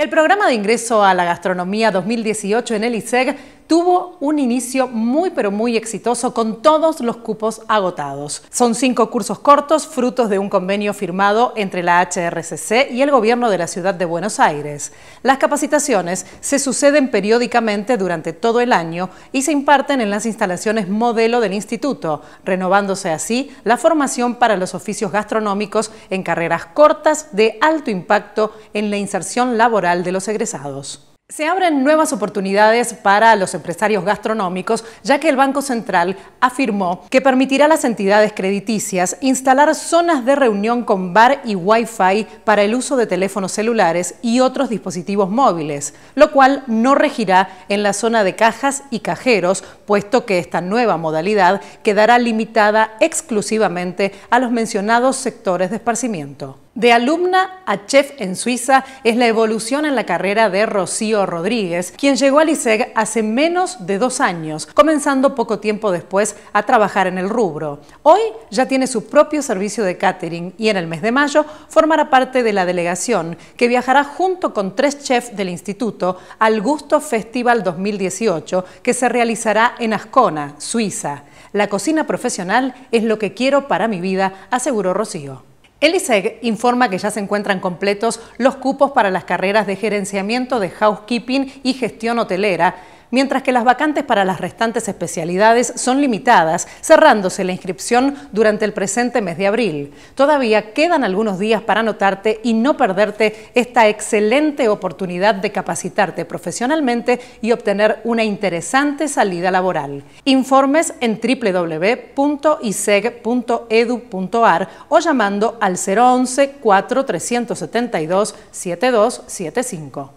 El programa de ingreso a la gastronomía 2018 en el ISEG tuvo un inicio muy pero muy exitoso con todos los cupos agotados. Son cinco cursos cortos frutos de un convenio firmado entre la HRCC y el gobierno de la ciudad de Buenos Aires. Las capacitaciones se suceden periódicamente durante todo el año y se imparten en las instalaciones modelo del instituto, renovándose así la formación para los oficios gastronómicos en carreras cortas de alto impacto en la inserción laboral de los egresados. Se abren nuevas oportunidades para los empresarios gastronómicos, ya que el Banco Central afirmó que permitirá a las entidades crediticias instalar zonas de reunión con bar y Wi-Fi para el uso de teléfonos celulares y otros dispositivos móviles, lo cual no regirá en la zona de cajas y cajeros, puesto que esta nueva modalidad quedará limitada exclusivamente a los mencionados sectores de esparcimiento. De alumna a chef en Suiza es la evolución en la carrera de Rocío Rodríguez, quien llegó al ISEG hace menos de dos años, comenzando poco tiempo después a trabajar en el rubro. Hoy ya tiene su propio servicio de catering y en el mes de mayo formará parte de la delegación, que viajará junto con tres chefs del instituto al Gusto Festival 2018, que se realizará en Ascona, Suiza. La cocina profesional es lo que quiero para mi vida, aseguró Rocío. ISEG informa que ya se encuentran completos los cupos para las carreras de gerenciamiento de housekeeping y gestión hotelera mientras que las vacantes para las restantes especialidades son limitadas, cerrándose la inscripción durante el presente mes de abril. Todavía quedan algunos días para anotarte y no perderte esta excelente oportunidad de capacitarte profesionalmente y obtener una interesante salida laboral. Informes en www.iseg.edu.ar o llamando al 011 4372 7275.